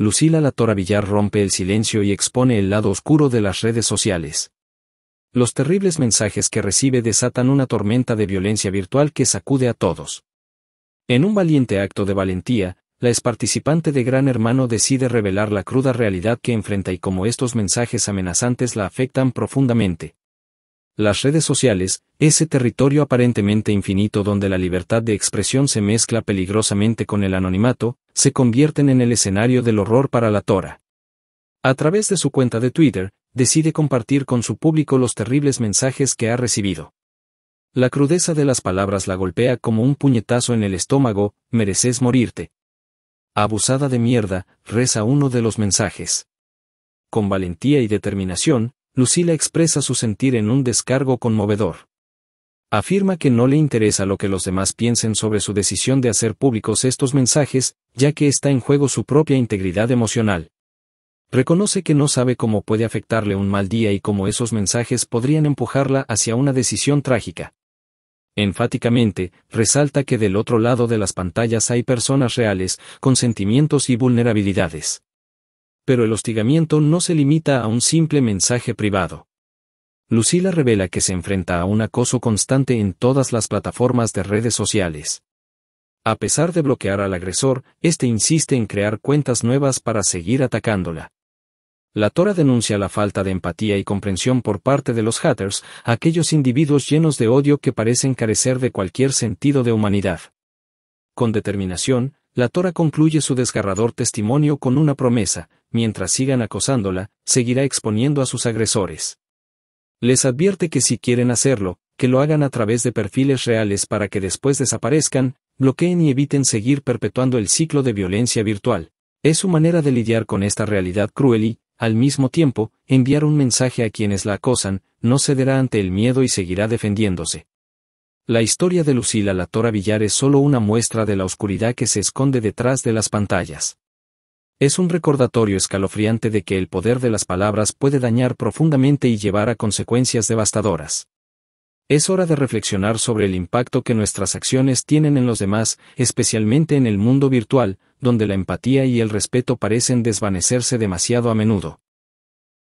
Lucila la Villar rompe el silencio y expone el lado oscuro de las redes sociales. Los terribles mensajes que recibe desatan una tormenta de violencia virtual que sacude a todos. En un valiente acto de valentía, la ex participante de Gran Hermano decide revelar la cruda realidad que enfrenta y cómo estos mensajes amenazantes la afectan profundamente las redes sociales, ese territorio aparentemente infinito donde la libertad de expresión se mezcla peligrosamente con el anonimato, se convierten en el escenario del horror para la Tora. A través de su cuenta de Twitter, decide compartir con su público los terribles mensajes que ha recibido. La crudeza de las palabras la golpea como un puñetazo en el estómago, mereces morirte. Abusada de mierda, reza uno de los mensajes. Con valentía y determinación, Lucila expresa su sentir en un descargo conmovedor. Afirma que no le interesa lo que los demás piensen sobre su decisión de hacer públicos estos mensajes, ya que está en juego su propia integridad emocional. Reconoce que no sabe cómo puede afectarle un mal día y cómo esos mensajes podrían empujarla hacia una decisión trágica. Enfáticamente, resalta que del otro lado de las pantallas hay personas reales, con sentimientos y vulnerabilidades pero el hostigamiento no se limita a un simple mensaje privado. Lucila revela que se enfrenta a un acoso constante en todas las plataformas de redes sociales. A pesar de bloquear al agresor, este insiste en crear cuentas nuevas para seguir atacándola. La Tora denuncia la falta de empatía y comprensión por parte de los haters, aquellos individuos llenos de odio que parecen carecer de cualquier sentido de humanidad. Con determinación, la Tora concluye su desgarrador testimonio con una promesa, mientras sigan acosándola, seguirá exponiendo a sus agresores. Les advierte que si quieren hacerlo, que lo hagan a través de perfiles reales para que después desaparezcan, bloqueen y eviten seguir perpetuando el ciclo de violencia virtual. Es su manera de lidiar con esta realidad cruel y, al mismo tiempo, enviar un mensaje a quienes la acosan, no cederá ante el miedo y seguirá defendiéndose. La historia de Lucila Latora Villar es solo una muestra de la oscuridad que se esconde detrás de las pantallas. Es un recordatorio escalofriante de que el poder de las palabras puede dañar profundamente y llevar a consecuencias devastadoras. Es hora de reflexionar sobre el impacto que nuestras acciones tienen en los demás, especialmente en el mundo virtual, donde la empatía y el respeto parecen desvanecerse demasiado a menudo.